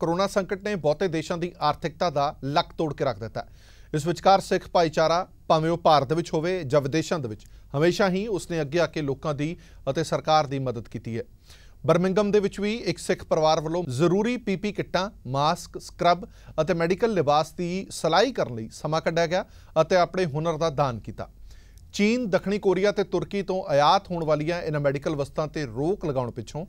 corona ਸੰਕਟ ਨੇ ਬਹੁਤੇ ਦੇਸ਼ਾਂ ਦੀ ਆਰਥਿਕਤਾ ਦਾ ਲੱਕ ਤੋੜ ਕੇ ਰੱਖ ਦਿੱਤਾ ਇਸ ਵਿਚਕਾਰ ਸਿੱਖ ਭਾਈਚਾਰਾ ਭਾਵੇਂ ਉਹ ਭਾਰਤ ਵਿੱਚ ਹੋਵੇ ਜਾਂ ਵਿਦੇਸ਼ਾਂ ਦੇ ਵਿੱਚ ਹਮੇਸ਼ਾ ਹੀ ਉਸਨੇ ਅੱਗੇ ਆ ਕੇ ਲੋਕਾਂ ਦੀ ਅਤੇ ਸਰਕਾਰ ਦੀ ਮਦਦ ਕੀਤੀ ਹੈ ਬਰਮਿੰਗਮ ਦੇ ਵਿੱਚ ਵੀ ਇੱਕ ਸਿੱਖ ਪਰਿਵਾਰ ਵੱਲੋਂ ਜ਼ਰੂਰੀ ਪੀਪੀ ਕਿੱਟਾਂ ਮਾਸਕ ਸਕ੍ਰਬ ਅਤੇ ਮੈਡੀਕਲ ਲਿਬਾਸ ਦੀ ਸਲਾਈ ਕਰਨ ਲਈ ਸਮਾਂ ਕੱਢਿਆ ਗਿਆ ਅਤੇ ਆਪਣੇ ਹੁਨਰ ਦਾ ਦਾਨ ਕੀਤਾ ਚੀਨ ਦੱਖਣੀ ਕੋਰੀਆ ਤੇ ਤੁਰਕੀ ਤੋਂ ਆਯਾਤ ਹੋਣ ਵਾਲੀਆਂ ਇਹਨਾਂ ਮੈਡੀਕਲ ਵਸਤਾਂ ਤੇ ਰੋਕ ਲਗਾਉਣ ਪਿੱਛੋਂ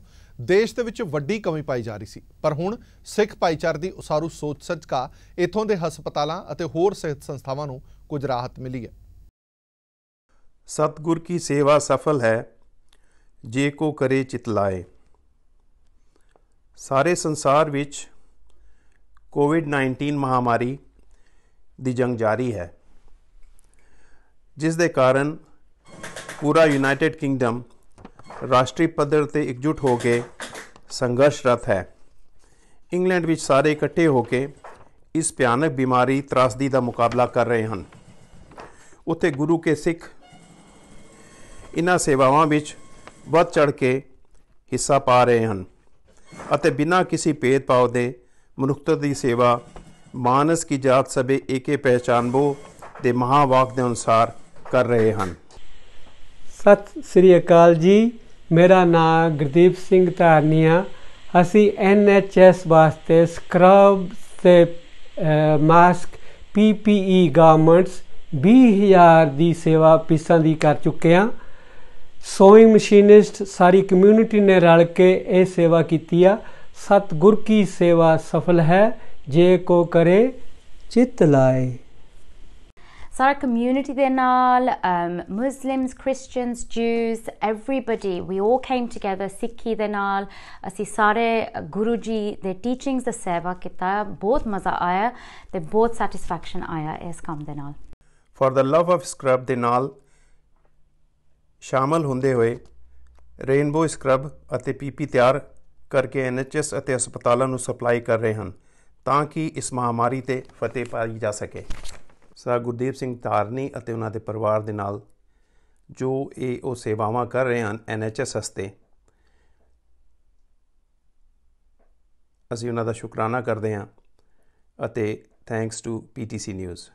ਦੇਸ਼ ਦੇ ਵਿੱਚ ਵੱਡੀ ਕਮੀ ਪਾਈ ਜਾ ਰਹੀ ਸੀ ਪਰ ਹੁਣ ਸਿੱਖ ਪਾਈਚਾਰ ਦੀ ਉਸਾਰੂ ਸੋਚ ਸਦਕਾ ਇਥੋਂ ਦੇ ਹਸਪਤਾਲਾਂ ਅਤੇ ਹੋਰ ਸਿਹਤ ਸੰਸਥਾਵਾਂ ਨੂੰ ਕੁਝ ਰਾਹਤ ਮਿਲੀ ਹੈ ਸਤਗੁਰ ਕੀ ਸੇਵਾ ਸਫਲ ਹੈ ਜੇ ਕੋ ਕਰੇ ਚਿਤਲਾਏ ਸਾਰੇ ਸੰਸਾਰ ਵਿੱਚ ਕੋਵਿਡ-19 ਮਹਾਮਾਰੀ ਦੀ ਜੰਗ ਜਾਰੀ ਹੈ ਜਿਸ ਦੇ ਕਾਰਨ ਪੂਰਾ ਯੂਨਾਈਟਿਡ ਕਿੰਗਡਮ ਰਾਸ਼ਟਰੀ ਪੱਧਰ ਤੇ ਇਕਜੁੱਟ ਹੋ ਕੇ ਸੰਘਰਸ਼ਰਤ ਹੈ ਇੰਗਲੈਂਡ ਵਿੱਚ ਸਾਰੇ ਇਕੱਠੇ ਹੋ ਕੇ ਇਸ ਭਿਆਨਕ ਬਿਮਾਰੀ ਤਰਾਸਦੀ ਦਾ ਮੁਕਾਬਲਾ ਕਰ ਰਹੇ ਹਨ ਉੱਥੇ ਗੁਰੂ ਕੇ ਸਿੱਖ ਇਨ੍ਹਾਂ ਸੇਵਾਵਾਂ ਵਿੱਚ ਵੱਧ ਚੜ ਕੇ ਹਿੱਸਾ ਪਾ ਰਹੇ ਹਨ ਅਤੇ ਬਿਨਾਂ ਕਿਸੇ ਭੇਦਭਾਵ ਦੇ ਮਨੁੱਖਤਾ ਦੀ ਸੇਵਾ ਮਾਨਸ ਕੀ ਜਾਤ ਸਭੇ ਏਕੇ ਪਹਿਚਾਨਬੋ ਦੇ ਮਹਾਵਾਕ ਦੇ ਅਨੁਸਾਰ ਕਰ ਰਹੇ ਹਨ ਸਤਿ ਸ੍ਰੀ ਅਕਾਲ ਜੀ ਮੇਰਾ ਨਾਮ ਗੁਰਦੀਪ ਸਿੰਘ ਧਾਰਨੀਆ ਅਸੀਂ ਐਨਐਚਐਸ ਵਾਸਤੇ ਸਕ੍ਰਬ ਤੇ ਮਾਸਕ ਪੀਪੀਈ ਗਾਰਮੈਂਟਸ 20000 ਦੀ ਸੇਵਾ ਪੀਸਾਂ ਦੀ ਕਰ ਚੁੱਕੇ ਆ ਸੋਇੰਗ ਮਸ਼ੀਨਿਸਟ ਸਾਰੀ ਕਮਿਊਨਿਟੀ ਨੇ ਰਲ ਕੇ ਇਹ ਸੇਵਾ ਕੀਤੀ ਆ ਸਤਗੁਰ ਕੀ ਸੇਵਾ ਸਫਲ ਹੈ ਜੇ ਕੋ ਕਰੇ ਚਿਤ ਲਾਏ ਸਾਰਾ ਕਮਿਊਨਿਟੀ ਦੇ ਨਾਲ ਮੁਸਲਿਮਸ ਕ੍ਰਿਸਚੀਅਨਸ ਜੂਸ ਐਵਰੀਬਾਡੀ ਵੀ ਆਲ ਕੇਮ ਟੁਗੇਦਰ ਸਿੱਖੀ ਦੇ ਨਾਲ ਅਸੀਂ ਸਾਰੇ ਗੁਰੂ ਜੀ ਦੇ ਟੀਚਿੰਗਸ ਦਾ ਸੇਵਾ ਕੀਤਾ ਬਹੁਤ ਮਜ਼ਾ ਆਇਆ ਤੇ ਬਹੁਤ ਸੈਟੀਸਫੈਕਸ਼ਨ ਆਇਆ ਇਸ ਕੰਮ ਦੇ ਨਾਲ for the love of scrub ਦੇ ਨਾਲ ਸ਼ਾਮਲ ਹੁੰਦੇ ਹੋਏ ਰੇਨਬੋ ਸਕ੍ਰਬ ਅਤੇ ਪੀਪੀ ਤਿਆਰ ਕਰਕੇ ਐਨਐਚਐਸ ਅਤੇ ਹਸਪਤਾਲਾਂ ਨੂੰ ਸਪਲਾਈ ਕਰ ਰਹੇ ਹਨ ਤਾਂ ਕਿ ਇਸ ਮਹਾਮਾਰੀ ਤੇ ਫਤਿਹ ਪਾਈ ਜਾ ਸਕੇ ਸਰ ਗੁਰਦੀਪ ਸਿੰਘ ਧਾਰਨੀ ਅਤੇ ਉਹਨਾਂ ਦੇ ਪਰਿਵਾਰ ਦੇ ਨਾਲ ਜੋ ਇਹ ਉਹ ਸੇਵਾਵਾਂ ਕਰ ਰਹੇ ਹਨ ਐਨਐਚਐਸ ਹਸਤੇ ਅਸੀਂ ਉਹਨਾਂ ਦਾ ਸ਼ੁਕਰਾਨਾ ਕਰਦੇ ਹਾਂ ਅਤੇ ਥੈਂਕਸ ਟੂ ਪੀਟੀਸੀ ਨਿਊਜ਼